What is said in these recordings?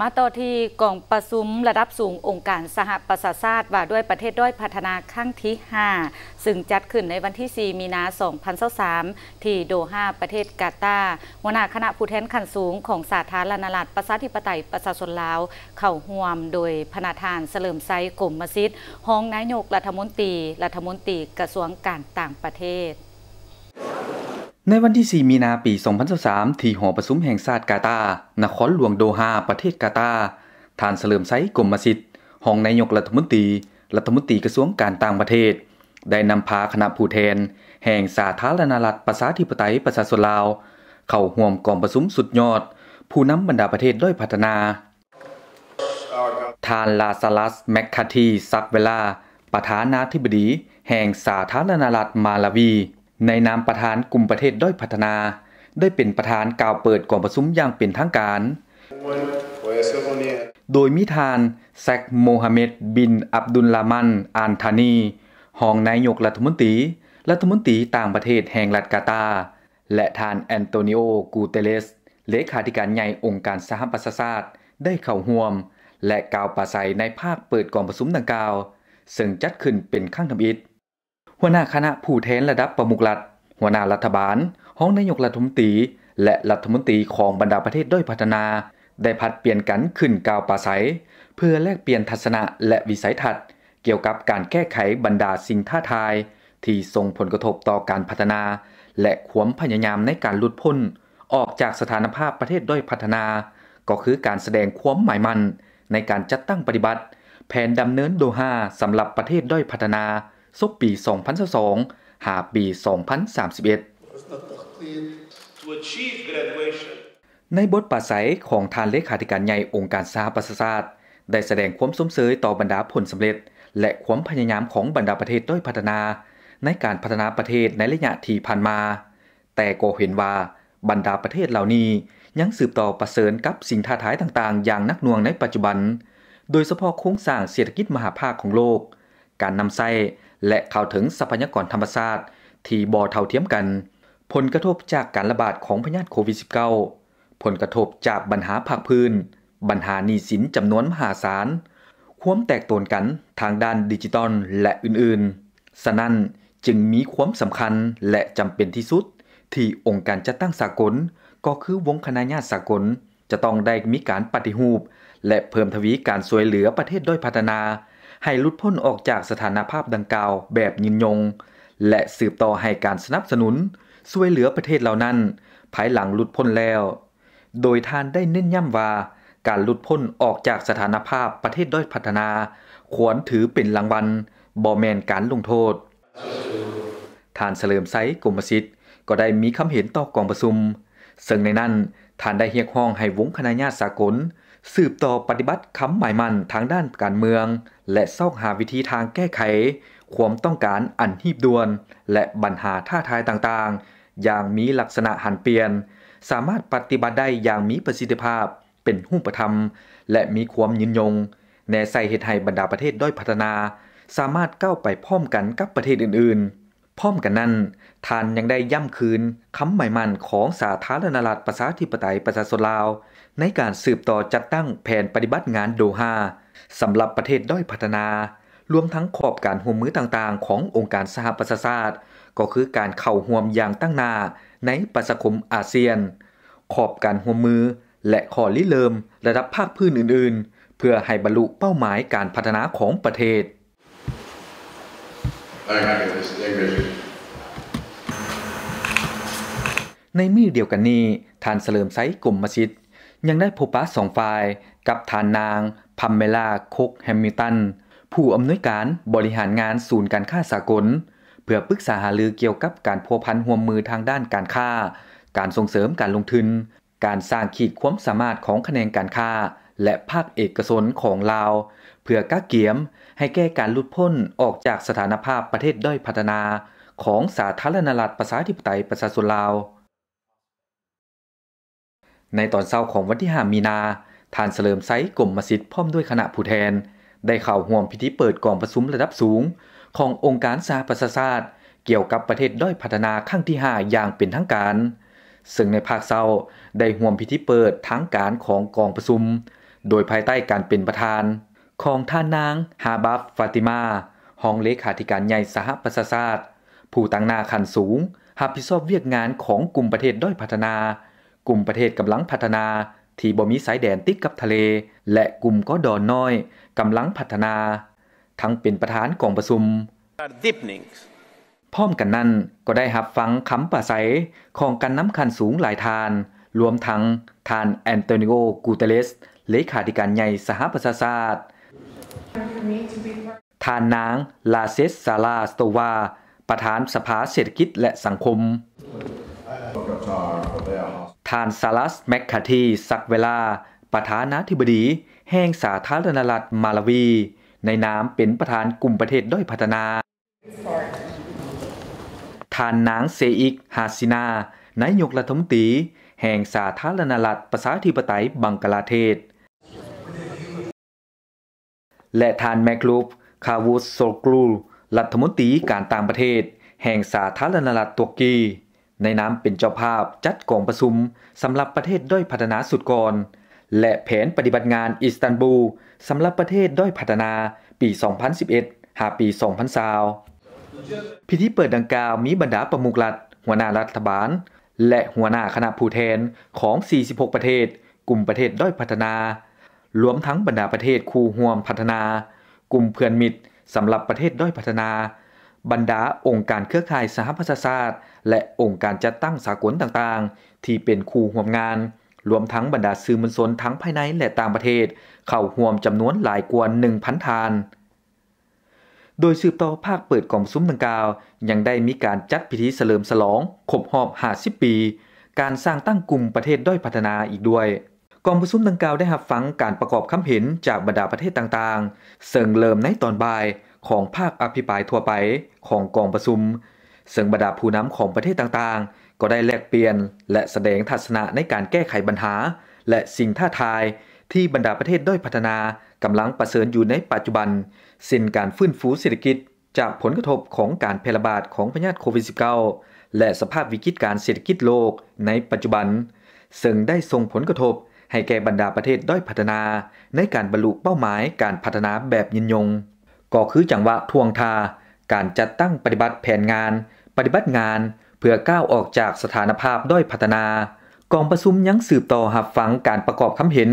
มาต่อที่กล่องประสุมระดับสูงองค์การสหประชาชาติว่าด้วยประเทศด้อยพัฒนาครั้งที่ 5 ซึ่งจัดขึ้นในวันที่ 4 มีนา2023ที่โดฮาประเทศกาตาร์หัวหน้าคณะผู้แทนขั้นสูงของสาธารณรัฐประชาธิปไตยประชาชนลาว เข้าห่วมโดยพนาธานเสลิมไซกลมมสิทธิ์ห้องนายกรัฐมนตรี รัฐมนตรีกระทรวงการต่างประเทศในวันที่ 4 มีนาปี 2023ที่หอประชุมแห่งชาติกาตา นครหลวงโดฮา ประเทศกาตา ท่านเสลิมไซกรมสิทธิ์ห้องนายกรัฐมนตรี รัฐมนตรีกระทรวงการต่างประเทศ ได้นำพาคณะผู้แทน แห่งสาธารณรัฐประชาธิปไตยประชาชนลาว เข้าห่วมกองประชุมสุดยอด ผู้นำบรรดาประเทศด้วยพัฒนาทานลาซาลัส แมคคาทีซักเวลา ประธานาธิบดี แห่งสาธารณรัฐมาลาวีในนามประธานกลุ่มประเทศด้อยพัฒนา ได้เป็นประธานกล่าวเปิดก่อนประชุมอย่างเป็นทางการ โดยมิทานแซกโมฮัมเมดบินอับดุลลามันอานธานีหองนายกรัฐมนตรีรัฐมนตรีต่างประเทศแห่งรัฐกาตา และทานแอนโตนิโอกูเตเลสเลขาธิการใหญ่องค์การสหประชาชาติได้เข้าห่วม และกล่าวปราศัยในภาคเปิดกองประชุมดังกล่าว ซึ่งจัดขึ้นเป็นครั้งทำอิฐหัวหน้าคณะผู้แทนระดับประมุขรัฐหัวหน้ารัฐบาล ห้องนายกรัฐมนตรี และรัฐมนตรีของบรรดาประเทศด้อยพัฒนา ได้พัดเปลี่ยนกันขึ้นกาวปราศัย เพื่อแลกเปลี่ยนทัศนะและวิสัยทัศน์ เกี่ยวกับการแก้ไขบรรดาสิ่งท้าทาย ที่ส่งผลกระทบต่อการพัฒนา และขวมพยายามในการหลุดพ้น ออกจากสถานภาพประเทศด้อยพัฒนา ก็คือการแสดงความหมายมั่นในการจัดตั้งปฏิบัติ แผนดำเนินโดฮาสำหรับประเทศด้อยพัฒนาสุกปี 2022หาปี 2031 ในบทปราศัยของทานเลขาธิการใหญ่องค์การสหประชาชาติได้แสดงความสมเสยต่อบรรดาผลสำเร็จ และความพยายามของบรรดาประเทศด้วยพัฒนา ในการพัฒนาประเทศในระยะที่ผ่านมา แต่ก็เห็นว่าบรรดาประเทศเหล่านี้ยังสืบต่อประเสริญกับสิ่งท้าทายต่าง ๆ อย่างนักหน่วงในปัจจุบัน โดยเฉพาะโครงสร้างเศรษฐกิจมหาภาคของโลก การนำไสและเข้าถึงทรัพยากรธรรมชาติที่บ่อเท่าเทียมกันผลกระทบจากการระบาดของพยาธิโควิด -19 ผลกระทบจากปัญหาภาคพื้นปัญหาหนี้สินจำนวนมหาศาล ความแตกตนกันทางด้านดิจิตอลและอื่นๆฉะนั้นจึงมีความสำคัญและจำเป็นที่สุด ที่องค์การจัดตั้งสากล ก็คือวงคณะญาติสากล จะต้องได้มีการปฏิหูปและเพิ่มทวีการสวยเหลือประเทศด้อยพัฒนาให้ลุดพ้นออกจากสถานภาพดังกล่าวแบบยืนยง และสืบต่อให้การสนับสนุนช่วยเหลือประเทศเหล่านั้น ภายหลังลุดพ้นแล้ว โดยท่านได้เน้นย้ำว่าการลุดพ้นออกจากสถานภาพประเทศด้อยพัฒนา ควรถือเป็นรางวัลบ่แมนการลงโทษท่านเสลิมไซกุมสิทธิ์ก็ได้มีคำเห็น ต่อกองประชุม ซึ่งในนั้นท่านได้เรียกห้องให้วงคณะญาติสากลสืบต่อปฏิบัติคำหมายมันทางด้านการเมือง และซอกหาวิธีทางแก้ไข ความต้องการอันหีบด่วน และบัญหาท่าทายต่างๆ อย่างมีลักษณะหันเปลี่ยน สามารถปฏิบัติได้อย่างมีประสิทธิภาพเป็นหุ้มประธรรม และมีความยืนยง แนใส่เหตุให้บรรดาประเทศด้อยพัฒนา สามารถก้าวไปพร้อมกันกับประเทศอื่นๆพร้อมกันนั้นท่านยังได้ย้ำคืนคำใหม่มันของสาธารณรัฐประชาธิปไตยประชาชนลาว ในการสืบต่อจัดตั้งแผนปฏิบัติงานโดฮาสำหรับประเทศด้อยพัฒนา รวมทั้งขอบการห่วมมือต่างๆขององค์การสหประชาชาติก็คือการเข้าห่วมอย่างตั้งนาในประชาคมอาเซียน ขอบการห่วมมือและขอลิเริ่ม ระดับภาคพื้นอื่นๆ เพื่อให้บรรลุเป้าหมายการพัฒนาของประเทศในมีเดียวกันนี้ ทานเสริมไซกลุ่มมัสยิด ยังได้พบปะสองฝ่าย กับทานนางพัมเมลาคกแฮมมิตัน ผู้อำนวยการบริหารงานศูนย์การค้าสากล เพื่อปรึกษาหารือเกี่ยวกับการพัวพันห่วมมือทางด้านการค้า การส่งเสริมการลงทุน การสร้างขีดความสามารถของแขนงการค้าและภาคเอกชนของลาว เพื่อก้าเกียมให้แก้การลุดพ้นออกจากสถานภาพประเทศด้อยพัฒนาของสาธารณรัฐประชาธิปไตยประชาชนลาว ในตอนเช้าของวันที่5มีนา ทานเสลิมไซกลมมสิทธิ์พร้อมด้วยคณะผู้แทน ได้เข้าห่วมพิธีเปิดกองประชุมระดับสูง ขององค์การสหประชาชาติเกี่ยวกับประเทศด้อยพัฒนาขั้งที่5อย่างเป็นทางการ ซึ่งในภาคเช้าได้ห่วมพิธีเปิดทางการของกองประชุมโดยภายใต้การเป็นประธานของท่านนางฮาบับฟาติมา ห้องเลขาธิการใหญ่สหประชาชาติ ผู้ตั้งหน้าขันสูงหับผิดชอบเวียกงานของกลุ่มประเทศด้อยพัฒนา กลุ่มประเทศกำลังพัฒนา ที่บ่มีสายแดนติดกับทะเล และกลุ่มก็ดอนน้อยกำลังพัฒนา ทั้งเป็นประธานกองประชุมพร้อมกันนั้นก็ได้หับฟังคำปราศัยของการน้ำคันสูงหลายทาน รวมทั้งทานแอนโตนิโอกูเตเลสเลขาธิการใหญ่สหประชาชาติทานนางลาเซสซาลาสโตวา ประธานสภาเศรษฐกิจและสังคม ทานซาลัสแมคคาทีสักเวลา ประธานาธิบดีแห่งสาธารณรัฐมาลาวี ในนามเป็นประธานกลุ่มประเทศด้อยพัฒนา ทานนางเซอิก ฮาซินา นายกรัฐมนตรีแห่งสาธารณรัฐประชาธิปไตยบังกลาเทศและทานแมกลูฟคาวูสโซกลูรัฐมนตรีการต่างประเทศ แห่งสาธารณรัฐตุรกีในน้ำเป็นเจ้าภาพจัดกองประชุมสำหรับประเทศด้อยพัฒนาสุดก่อนและแผนปฏิบัติงานอิสตันบูลสำหรับประเทศด้อยพัฒนาปี 2011 หาปี 2020พิธีเปิดดังกล่าวมีบรรดาประมุขรัฐ หัวหน้ารัฐบาล และหัวหน้าคณะผู้แทนของ 46 ประเทศ กลุ่มประเทศด้อยพัฒนารวมทั้งบรรดาประเทศคู่ห่วมพัฒนา กลุ่มเพื่อนมิตรสำหรับประเทศด้อยพัฒนา บรรดาองค์การเครือข่ายสหประชาชาติและองค์การจัดตั้งสากลต่างๆ ที่เป็นคู่ห่วมงาน รวมทั้งบรรดาสื่อมวลชนทั้งภายในและต่างประเทศเข้าห่วมจำนวนหลายกว่า1,000ทานดยสืบต่อภาคเปิดกล่องซุ้มดังกล่าวยังได้มีการจัดพิธีเฉลิมฉลองครบรอบ50ปี การสร้างตั้งกลุ่มประเทศด้อยพัฒนาอีกด้วยกองประชุมดังกล่าวได้หับฟังการประกอบคำเห็นจากบรรดาประเทศต่างๆสริงเริ่มในตอนบ่ายของภาคอภิปรายทั่วไปของกองประชุมสริงบรรดาผู้นำของประเทศต่างๆ ก็ได้แลกเปลี่ยนและแสดงทัศนะในการแก้ไขปัญหาและสิ่งท้าทายที่บรรดาประเทศด้อยพัฒนากำลังประเสริญอยู่ในปัจจุบันสิ้นการฟื้นฟูเศรษฐกิจจากผลกระทบของการแพร่ระบาดของพยาธิโควิด -19 และสภาพวิกฤตการเศรษฐกิจโลกในปัจจุบัน ซึ่งได้ส่งผลกระทบให้แก่บรรดาประเทศด้อยพัฒนาในการบรรลุเป้าหมายการพัฒนาแบบยินยง ก็คือจังหวะทวงทาการจัดตั้งปฏิบัติแผนงานปฏิบัติงานเพื่อก้าวออกจากสถานภาพด้อยพัฒนา กองประชุมยังสืบต่อหับฟังการประกอบคำเห็น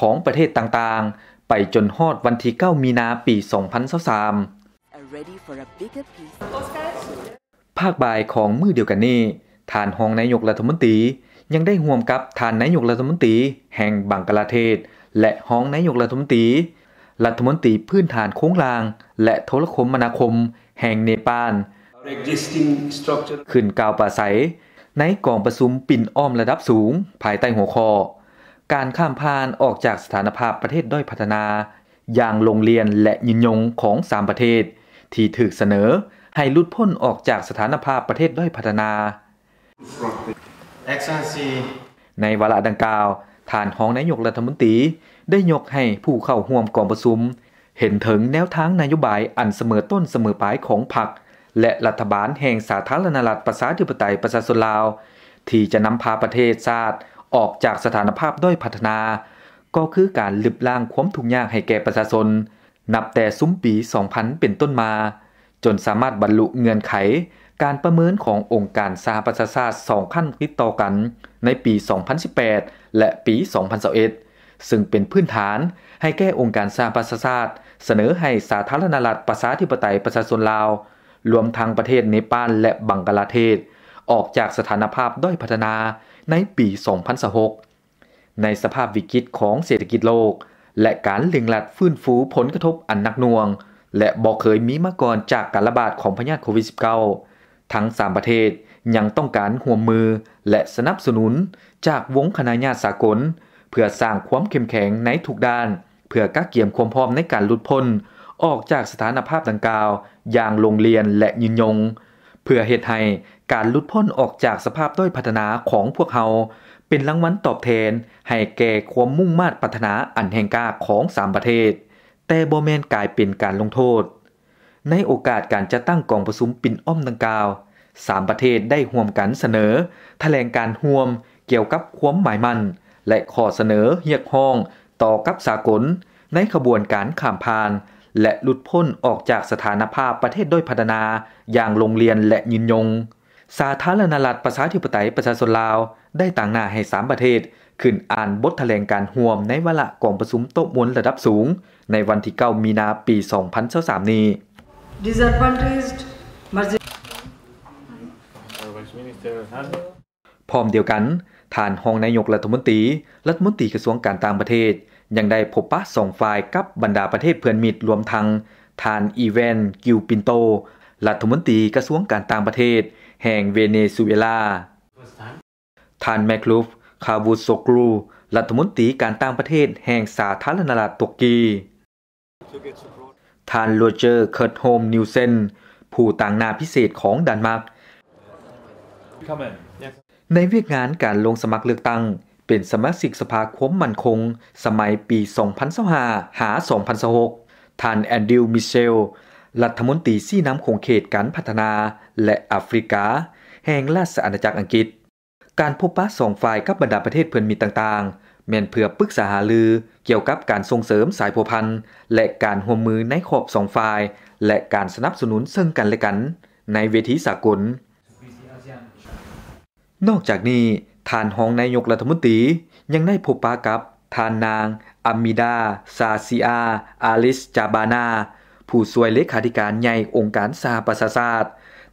ของประเทศต่างๆ ไปจนฮอดวันที่9มีนาปี 2023ภาคบ่ายของมือเดียวกันนี้ฐานห้องนายกรัฐมนตรียังได้ห่วมกับฐานนายกรัฐมนตรีแห่งบังกลาเทศและห้องนายกรัฐมนตรีรัฐมนตรีพื้นฐานโค้งลางและโทรคมนาคมแห่งเนปาลขึ้นกาวปราศัยในกองประสุมปิ่นอ้อมระดับสูงภายใต้หัวคอการข้ามผ่านออกจากสถานภาพประเทศด้อยพัฒนา อย่างโรงเรียนและยินยงของสามประเทศ ที่ถืกเสนอให้ลุดพ้นออกจากสถานภาพประเทศด้อยพัฒนา Excellency ในวาระดังกล่าวท่านของนายกรัฐมนตรีได้ยกให้ผู้เข้าห่วมกองประชุม เห็นถึงแนวทางนโยบายอันเสมอต้นเสมอปลายของพรรคและรัฐบาลแห่งสาธารณรัฐประชาธิปไตยประชาชนลาว ที่จะนำพาประเทศชาติออกจากสถานภาพด้อยพัฒนา ก็คือการลึบล่างความทุกข์ยากให้แก่ประชาชนนับแต่ซุ้มปี2000 เป็นต้นมา จนสามารถบรรลุเงื่อนไขการประเมินขององค์การสหประชาชาติสองขั้นติดต่อกัน ในปี 2018 และปี 2021ซึ่งเป็นพื้นฐานให้แก้องค์การสหประชาชาติเสนอให้สาธารณรัฐประชาธิปไตยประชาชนลาว รวมทั้งประเทศเนปาลและบังกลาเทศ ออกจากสถานภาพด้อยพัฒนาในปี 2016 ในสภาพวิกฤตของเศรษฐกิจโลก และการเล็งลัดฟื้นฟูผลกระทบอันหนักหน่วง และบอกเคยมีมาก่อนจากการระบาดของพยาธิโควิด -19 ทั้ง 3 ประเทศยังต้องการห่วมมือและสนับสนุนจากวงคณะญาติสากล เพื่อสร้างความเข้มแข็งในทุกด้าน เพื่อกักเกี่ยมความพร้อมในการหลุดพ้นออกจากสถานภาพดังกล่าว อย่างโรงเรียนและยืนยง เพื่อเหตุให้การหลุดพ้นออกจากสภาพด้อยพัฒนาของพวกเขาเป็นรางวัลตอบแทน ให้แก่ความมุ่งมา่พัฒนาอันแห่งกล้าของสามประเทศ แต่โบแมนกลายเป็นการลงโทษในโอกาสการจะตั้งกองประสุมปิ่นอ้อมดังกล่าวสามประเทศได้ห่วมกันเสนอแถลงการห่วมเกี่ยวกับควมหมายมัน และขอเสนอเรียกห้อง ต่อกับสากล ในขบวนการข้ามพาน และหลุดพ้นออกจากสถานภาพประเทศด้วยพัฒนา อย่างโรงเรียนและยืนยง สาธารณรัฐประชาธิปไตยประชาชนลาวได้ต่างหน้าให้สามประเทศ ขึ้นอ่านบทแถลงการห่วมในวาะกองประสุมโต๊ะมวลระดับสูง ในวันที่9มีนาปี 2023นี้พร้อมเดียวกันฐานห้องนายกรัฐมนตรีรัฐมนตรีกระทรวงการต่างประเทศ ยังได้พบปะสองฝ่ายกับบรรดาประเทศเพื่อนมิตรรวมทั้งฐานอีเวนกิวปินโต รัฐมนตรีกระทรวงการต่างประเทศ แห่งเวเนซุเอลาฐานแมคลูฟ คาวูโซกรูรัฐมนตรีการต่างประเทศ แห่งสาธารณรัฐตุรกีทานโรเจอร์ เคิร์ตโฮม นิวเซน ผู้ต่างนาพิเศษของดันมาร์ก ในเวียกงานการลงสมัครเลือกตั้ง เป็นสมาชิกสภาคมมั่นคงสมัยปี 2 0 0 5หา 2 0 0 6ท่านแอนดิวมิเชล รัฐมนตรีซี่น้ำคงเขตการพัฒนาและแอฟริกา แห่งราชอาณาจักรอังกฤษ การพบปะสองฝ่ายกับบรรดาประเทศเพื่อนมิตรต่างๆแม่นเพื่อปรึกษาหารือเกี่ยวกับการส่งเสริมสายพัวพันธ์ และการห่วมมือในขอบสองฝ่าย และการสนับสนุนซึ่งกันและกัน ในเวทีสากล นอกจากนี้ท่านห้องนายกรัฐมนตรียังได้พบปะกับท่านนางอามิดา ซาซิอา อาลิสจาบานาผู้ส่วยเลขาธิการใหญ่องค์การสาประชาชาติ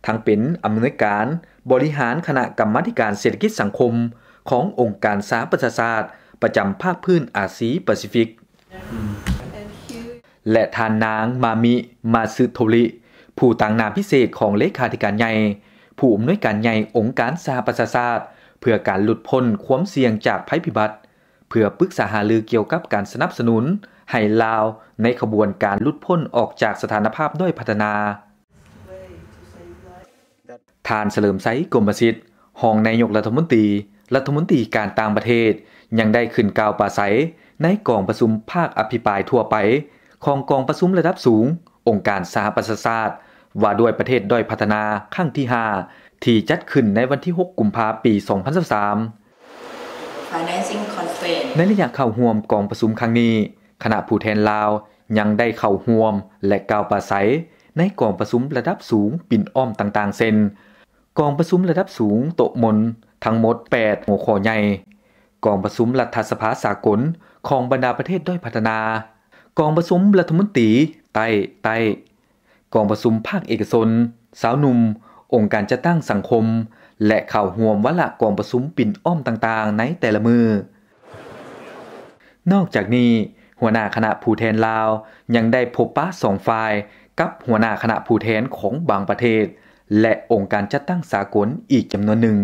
ทั้งเป็นอำนวยการบริหารคณะกรรมการเศรษฐกิจสังคมขององค์การสาประชาชาติประจำภาคพื้นอาซีแปซิฟิก และทานนางมามิ มาซึโทริ ผู้ต่างนามพิเศษของเลขาธิการใหญ่ผู้อำนวยการใหญ่องค์การสหประชาชาติเพื่อการหลุดพ้นควมเสี่ยงจากภัยพิบัติ เพื่อปรึกษาหารือเกี่ยวกับการสนับสนุน ให้ลาวในขบวนการลุดพ้นออกจากสถานภาพด้วยพัฒนา ทานเสริมไซกรมสิทธิ์ห้องนายกรัฐมนตรีรัฐมนตรีการต่างประเทศยังได้ขึ้นกล่าวปราศัยในกองประชุมภาคอภิปรายทั่วไปของกองประชุมระดับสูงองค์การสหประชาชาติว่าด้วยประเทศด้อยพัฒนาขั้งที่ 5ที่จัดขึ้นในวันที่ 6 กุมภาพันธ์ปี 2 0 1 3ในระยะเข้าห่วมกองประชุมครั้งนี้คณะผู้แทนลาว ยังได้เข้าห่วมและกล่าวปราศัยในกองประชุมระดับสูงปิ่นอ้อมต่างๆเซนกองประชุมระดับสูงโตมนทั้งหมด 8หัวข้อใหญ่กองประสุมรัฐสภาสากลของบรรดาประเทศด้อยพัฒนา กองประสุมรัฐมนตรีไต้ไต้ กองประสุมภาคเอกชนสาวหนุ่มองค์การจัดตั้งสังคม และข่าวห่วมวละกองประสุมปิ่นอ้อมต่างๆ ในแต่ละมือ นอกจากนี้ หัวหน้าคณะผู้แทนลาวยังได้พบปะสองฝ่ายกับหัวหน้าคณะผู้แทนของบางประเทศ และองค์การจัดตั้งสากลอีกจำนวนหนึ่ง